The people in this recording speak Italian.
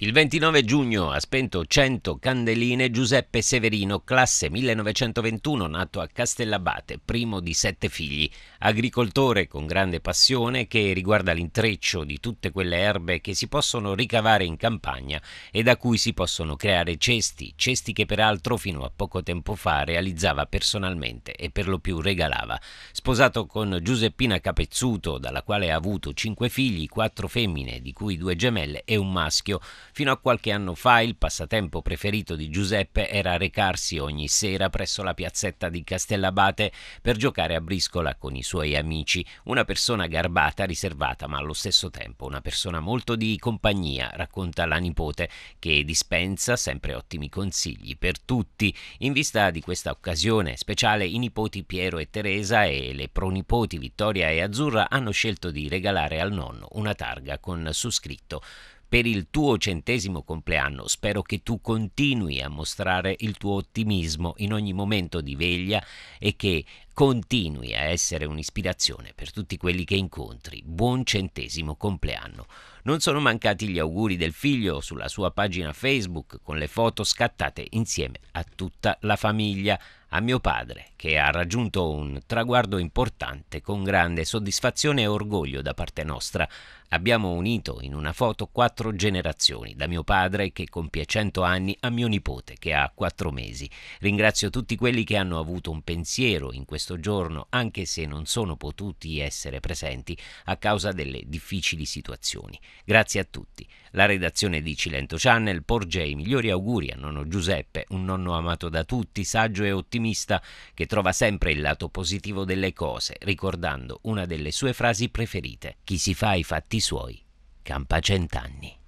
Il 29 giugno ha spento 100 candeline Giuseppe Severino, classe 1921, nato a Castellabate, primo di sette figli, agricoltore con grande passione che riguarda l'intreccio di tutte quelle erbe che si possono ricavare in campagna e da cui si possono creare cesti, cesti che peraltro fino a poco tempo fa realizzava personalmente e per lo più regalava. Sposato con Giuseppina Capezzuto, dalla quale ha avuto cinque figli, quattro femmine, di cui due gemelle e un maschio, Fino a qualche anno fa il passatempo preferito di Giuseppe era recarsi ogni sera presso la piazzetta di Castellabate per giocare a briscola con i suoi amici, una persona garbata, riservata, ma allo stesso tempo una persona molto di compagnia, racconta la nipote, che dispensa sempre ottimi consigli per tutti. In vista di questa occasione speciale i nipoti Piero e Teresa e le pronipoti Vittoria e Azzurra hanno scelto di regalare al nonno una targa con su scritto per il tuo centesimo compleanno. Spero che tu continui a mostrare il tuo ottimismo in ogni momento di veglia e che continui a essere un'ispirazione per tutti quelli che incontri. Buon centesimo compleanno. Non sono mancati gli auguri del figlio sulla sua pagina Facebook con le foto scattate insieme a tutta la famiglia. A mio padre, che ha raggiunto un traguardo importante con grande soddisfazione e orgoglio da parte nostra, abbiamo unito in una foto quattro generazioni, da mio padre che compie 100 anni a mio nipote che ha 4 mesi. Ringrazio tutti quelli che hanno avuto un pensiero in questo questo giorno, anche se non sono potuti essere presenti a causa delle difficili situazioni. Grazie a tutti. La redazione di Cilento Channel porge i migliori auguri a nonno Giuseppe, un nonno amato da tutti, saggio e ottimista, che trova sempre il lato positivo delle cose, ricordando una delle sue frasi preferite: Chi si fa i fatti suoi campa cent'anni.